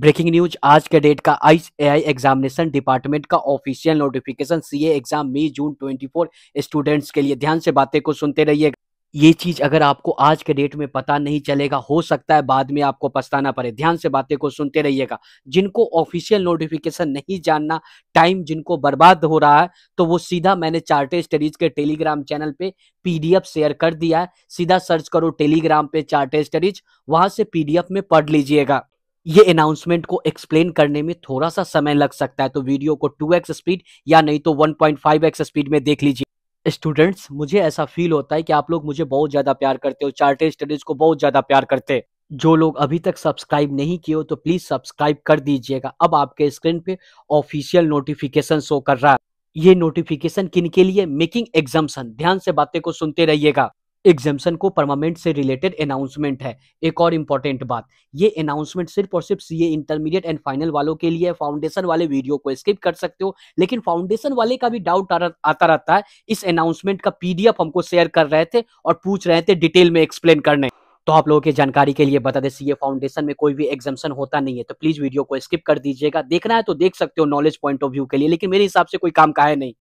breaking news आज के date का I A I examination department का official notification C exam May June 24 students के लिए ध्यान से बातें को सुनते रहिएगा ये चीज अगर आपको आज के डेट में पता नहीं चलेगा हो सकता है बाद में आपको पछताना पड़े ध्यान से बातें को सुनते रहिएगा जिनको ऑफिशियल नोटिफिकेशन नहीं जानना टाइम जिनको बर्बाद हो रहा है तो वो सीधा मैंने चार्टे स्टडीज के टेलीग्राम चैनल पे पीडीएफ शेयर कर दिया है सीधा सर्च करो टेलीग्राम पे चार्टे स्टडीज वहां से पीडीएफ में पढ़ लीजिएगा ये अनाउंसमेंट को एक्सप्लेन करने में थोड़ा सा समय लग सकता है तो वीडियो को 2x स्पीड या नहीं तो 1.5x स्पीड में देख लीजिए स्टूडेंट्स मुझे ऐसा फील होता है कि आप लोग मुझे बहुत ज़्यादा प्यार करते हो चार्टर स्टडीज़ को बहुत ज़्यादा प्यार करते हैं जो लोग अभी तक सब्सक्राइब नहीं किए हो तो प्लीज़ सब्सक्राइब कर दीजिएगा अब आपके स्क्रीन पे ऑफिशियल नोटिफिकेशन शो कर रहा है ये नोटिफिकेशन किन के लिए मेकिंग एग्जाम्सन ध्यान से बातें को सुनते रहिएगा एग्जामेशन को परमानेंट से रिलेटेड अनाउंसमेंट है एक और इम्पोर्टेंट बात ये अनाउंसमेंट सिर्फ और सिर्फ सीए इंटरमीडिएट एंड फाइनल वालों के लिए फाउंडेशन वाले वीडियो को स्किप कर सकते हो लेकिन फाउंडेशन वाले का भी डाउट आता रहता है इस अनाउंसमेंट का पीडीएफ हमको शेयर कर रहे थे और पूछ रहे थे डिटेल में एक्सप्लेन करने तो आप लोगों की जानकारी के लिए बता दें सीए फाउंडेशन में कोई भी एग्जामेशन होता नहीं है तो प्लीज वीडियो को स्किप कर दीजिएगा देखना है तो देख सकते हो नॉलेज पॉइंट ऑफ व्यू के लिए लेकिन मेरे हिसाब से कोई काम का है नहीं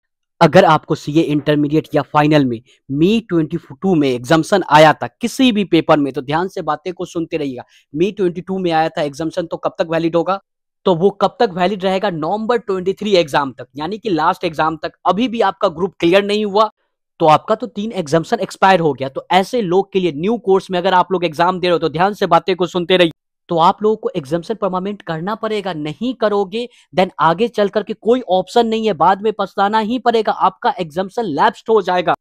अगर आपको सीए इंटरमीडिएट या फाइनल में मी 22 में एग्जामेशन आया था किसी भी पेपर में तो ध्यान से बातें को सुनते रहिएगा मी 22 में आया था एग्जामेशन तो कब तक वैलिड होगा तो वो कब तक वैलिड रहेगा नवंबर 23 एग्जाम तक यानी कि लास्ट एग्जाम तक अभी भी आपका ग्रुप क्लियर नहीं हुआ तो आपका तो तीन एग्जामशन एक्सपायर हो गया तो ऐसे लोग के लिए न्यू कोर्स में अगर आप लोग एग्जाम दे रहे हो तो ध्यान से बातें को सुनते रहिए तो आप लोगों को एग्जामेशन परमानेंट करना पड़ेगा नहीं करोगे देन आगे चल करके कोई ऑप्शन नहीं है बाद में पछताना ही पड़ेगा आपका एग्जामेशन लैप्स्ड हो जाएगा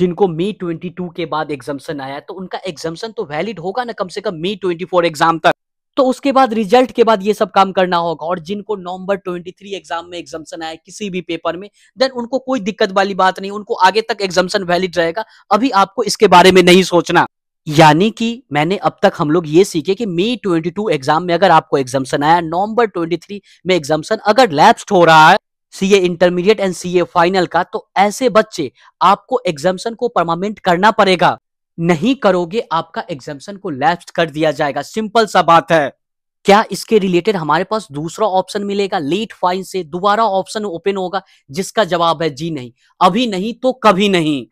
जिनको मई 22 के बाद एग्जामेशन आया तो उनका एग्जामेशन तो वैलिड होगा ना कम से कम मई 24 एग्जाम तक तो उसके बाद रिजल्ट के बाद ये सब काम करना होगा और जिनको नवंबर 23 एग्जाम में एग्जामेशन आया किसी भी पेपर में देन उनको कोई दिक्कत वाली बात नहीं उनको आगे तक एग्जामेशन वैलिड रहेगा अभी आपको इसके बारे में नहीं सोचना यानी कि मैंने अब तक हम लोग ये सीखे कि मे 22 एग्जाम में अगर आपको एग्जामेशन आया नवंबर 23 में एग्जामेशन अगर लैप्स्ड हो रहा है CA intermediate and CA final का तो ऐसे बच्चे आपको एग्जाम्सन को परमानेंट करना पड़ेगा नहीं करोगे आपका एग्जामेशन को लैप्स कर दिया जाएगा सिंपल सा बात है क्या इसके रिलेटेड हमारे पास दूसरा ऑप्शन मिलेगा लेट फाइन से दोबारा ऑप्शन ओपन होगा जिसका जवाब है जी नहीं अभी नहीं तो कभी नहीं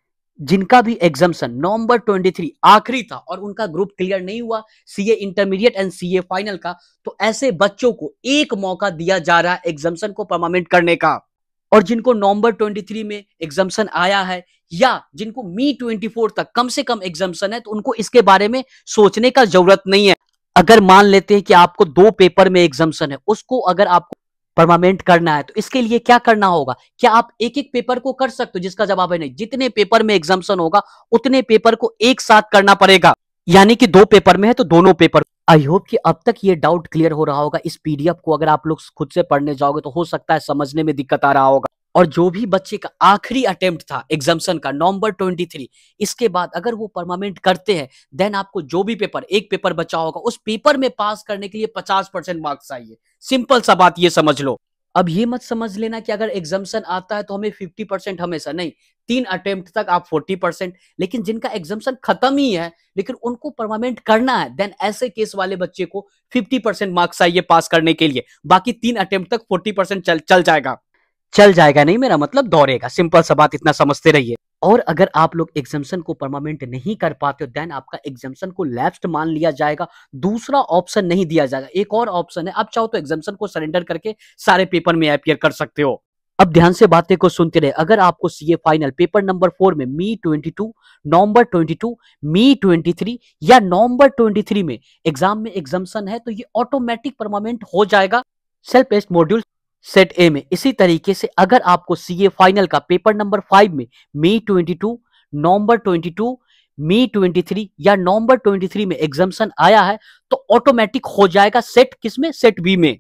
जिनका भी एग्जामेशन नवंबर 23 आखिरी था और उनका ग्रुप क्लियर नहीं हुआ CA intermediate and CA final का तो ऐसे बच्चों को एक मौका दिया जा रहा है एग्जामेशन को परमानेंट करने का और जिनको नवंबर 23 में एग्जामेशन आया है या जिनको मी 24 तक कम से कम एग्जामेशन है तो उनको इसके बारे में सोचने का जरूरत नहीं है अगर मान लेते हैं कि आपको दो पेपर में एग्जामेशन है उसको अगर आपको परमानेंट करना है तो इसके लिए क्या करना होगा क्या आप एक एक पेपर को कर सकते हो जिसका जवाब है नहीं जितने पेपर में एग्जामेशन होगा उतने पेपर को एक साथ करना पड़ेगा यानी कि दो पेपर में है तो दोनों पेपर आई होप कि अब तक ये डाउट क्लियर हो रहा होगा इस पीडीएफ को अगर आप लोग खुद से पढ़ने जाओगे तो हो सकता है समझने में दिक्कत आ रहा होगा और जो भी बच्चे का आखिरी अटेम्प्ट था एग्जाम्सन का नवंबर 23 इसके बाद अगर वो परमानेंट करते हैं देन आपको जो भी पेपर एक पेपर बचा होगा उस पेपर में पास करने के लिए 50 परसेंट मार्क्स चाहिए सिंपल सा बात ये समझ लो अब ये मत समझ लेना कि अगर एग्जामेशन आता है तो हमें 50 परसेंट हमेशा नहीं तीन अटेम्प्ट तक आप 40 परसेंट लेकिन जिनका एग्जाम्सन खत्म ही है लेकिन उनको परमानेंट करना है देन ऐसे केस वाले बच्चे को 50 परसेंट मार्क्स चाहिए पास करने के लिए बाकी तीन अटेम्प्ट तक 40 परसेंट चल चल जाएगा चल जाएगा नहीं मेरा मतलब दौड़ेगा सिंपल सा बात इतना समझते रहिए और अगर आप लोग एग्जामेशन को परमानेंट नहीं कर पाते हो देन आपका एग्जामेशन को लेफ्ट मान लिया जाएगा दूसरा ऑप्शन नहीं दिया जाएगा एक और ऑप्शन है आप चाहो तो एग्जामेशन को सरेंडर करके सारे पेपर में अपियर कर सकते हो अब ध्यान से बातें को सुनते रहे अगर आपको CA final paper number four में May twenty two November twenty two May twenty three या नवंबर ट्वेंटी थ्री में एग्जाम में एग्जामेशन है तो ये ऑटोमेटिक परमानेंट हो जाएगा self test module set A में इसी तरीके से अगर आपको सीए फाइनल का पेपर नंबर फाइव में May twenty two November twenty two May twenty three या नवंबर ट्वेंटी थ्री में एग्जामेशन आया है तो ऑटोमेटिक हो जाएगा सेट किस में सेट बी में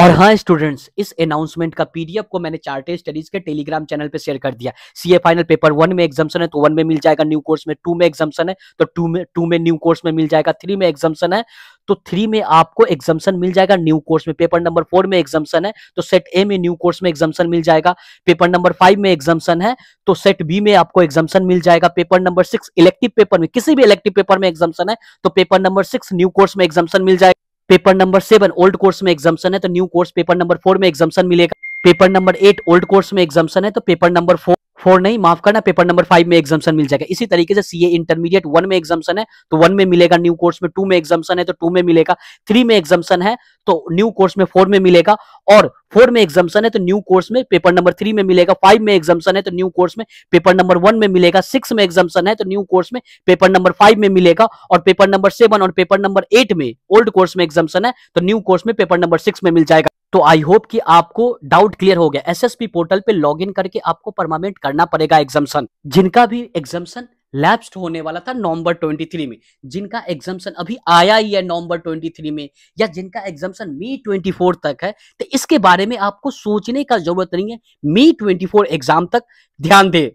और हाँ स्टूडेंट्स इस अनाउंसमेंट का पीडीएफ को मैंने चार्टेड स्टडीज के टेलीग्राम चैनल पे शेयर कर दिया सीए फाइनल पेपर वन में एग्जामेशन है तो वन में मिल जाएगा न्यू कोर्स में टू में एग्जामेशन है तो टू में टू में न्यू कोर्स में मिल जाएगा थ्री में एग्जामेशन है तो थ्री में आपको एग्जामेशन मिल जाएगा न्यू कोर्स में पेपर नंबर फोर में एग्जामेशन है तो सेट ए में न्यू कोर्स में एग्जामेशन मिल जाएगा पेपर नंबर फाइव में एग्जामेशन है तो सेट बी में आपको एग्जामेशन मिल जाएगा paper number six elective paper में किसी भी इलेक्टिव पेपर में एग्जामेशन है तो paper number six new course में एग्जामेशन मिल जाएगा paper number seven old course में एग्जामेशन है तो new course paper number four में एग्जामेशन मिलेगा paper number eight old course में एग्जाम्सन है तो पेपर नंबर फोर फोर नहीं माफ करना पेपर नंबर फाइव में एग्जामेशन मिल जाएगा इसी तरीके से सीए इंटरमीडिएट वन में एग्जामेशन है तो वन में मिलेगा न्यू कोर्स में टू में एग्जामेशन है तो टू में मिलेगा थ्री में एग्जामेशन है तो न्यू कोर्स में फोर में मिलेगा और फोर में एग्जाम्सन है तो न्यू कोर्स में पेपर नंबर थ्री में मिलेगा फाइव में एग्जामेशन है तो न्यू कोर्स में पेपर नंबर वन में मिलेगा सिक्स में एग्जामेशन है तो न्यू कोर्स में पेपर नंबर फाइव में मिलेगा और पेपर नंबर सेवन और पेपर नंबर एट में ओल्ड कोर्स में एग्जाम्सन है तो न्यू कोर्स में पेपर नंबर सिक्स में मिल जाएगा तो आई होप कि आपको डाउट क्लियर हो गया एसएसपी पोर्टल पे लॉगिन करके आपको परमानेंट करना पड़ेगा एग्जामेशन जिनका भी एग्जामेशन लैप्स्ड होने वाला था नवंबर 23 में जिनका एग्जामेशन अभी आया ही है नवंबर 23 में या जिनका एग्जामेशन मई 24 तक है तो इसके बारे में आपको सोचने का जरूरत नहीं है मई 24 एग्जाम तक ध्यान दे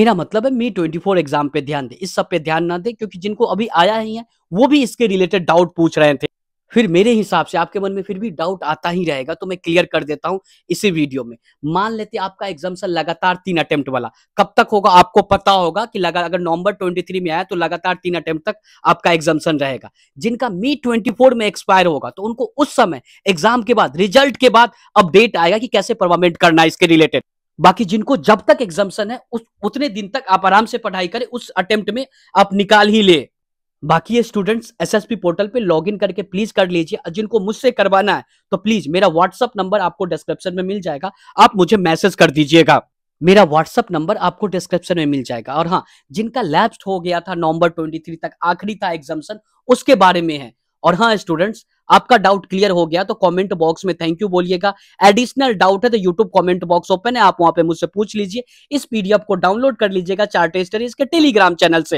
मेरा मतलब है मई 24 एग्जाम पे ध्यान दे इस सब पे ध्यान ना दे क्योंकि जिनको अभी आया ही है वो भी इसके रिलेटेड डाउट पूछ रहे थे फिर मेरे हिसाब से आपके मन में फिर भी डाउट आता ही रहेगा तो मैं क्लियर कर देता हूं इसी वीडियो में मान लेते आपका एग्जाम सर लगातार तीन अटेम्प्ट वाला कब तक होगा आपको पता होगा कि लगा अगर नवंबर 23 में आया तो लगातार तीन अटेम्प्ट तक आपका एग्जाम्सन रहेगा जिनका मी 24 में एक्सपायर होगा तो उनको उस समय एग्जाम के बाद रिजल्ट के बाद अपडेट आएगा कि कैसे परमानेंट करना है इसके रिलेटेड बाकी जिनको जब तक एग्जाम्सन है उस उतने दिन तक आप आराम से पढ़ाई करें उस अटेम्प्ट में आप निकाल ही ले बाकी स्टूडेंट्स एसएसपी पोर्टल पे लॉगिन करके प्लीज कर लीजिए जिनको मुझसे करवाना है तो प्लीज मेरा व्हाट्सअप नंबर आपको डिस्क्रिप्शन में मिल जाएगा आप मुझे मैसेज कर दीजिएगा मेरा व्हाट्सअप नंबर आपको डिस्क्रिप्शन में मिल जाएगा और हाँ जिनका लैब्स हो गया था नवंबर 23 तक आखिरी था एग्जामिशन उसके बारे में है और हाँ स्टूडेंट्स आपका डाउट क्लियर हो गया तो कमेंट बॉक्स में थैंक यू बोलिएगा एडिशनल डाउट है तो यूट्यूब कमेंट बॉक्स ओपन है आप वहां पे मुझसे पूछ लीजिए इस पीडीएफ को डाउनलोड कर लीजिएगा चार्टेस्टर इसके टेलीग्राम चैनल से